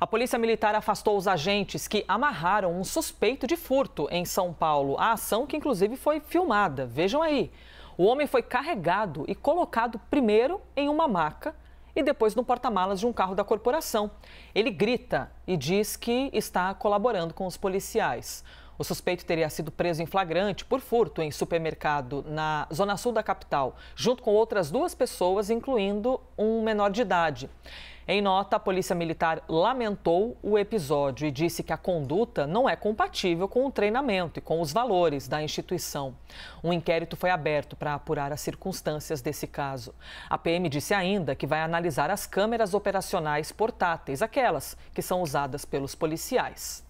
A Polícia Militar afastou os agentes que amarraram um suspeito de furto em São Paulo. A ação, que inclusive foi filmada, vejam aí. O homem foi carregado e colocado primeiro em uma maca e depois no porta-malas de um carro da corporação. Ele grita e diz que está colaborando com os policiais. O suspeito teria sido preso em flagrante por furto em supermercado na zona sul da capital, junto com outras duas pessoas, incluindo um menor de idade. Em nota, a Polícia Militar lamentou o episódio e disse que a conduta não é compatível com o treinamento e com os valores da instituição. Um inquérito foi aberto para apurar as circunstâncias desse caso. A PM disse ainda que vai analisar as câmeras operacionais portáteis, aquelas que são usadas pelos policiais.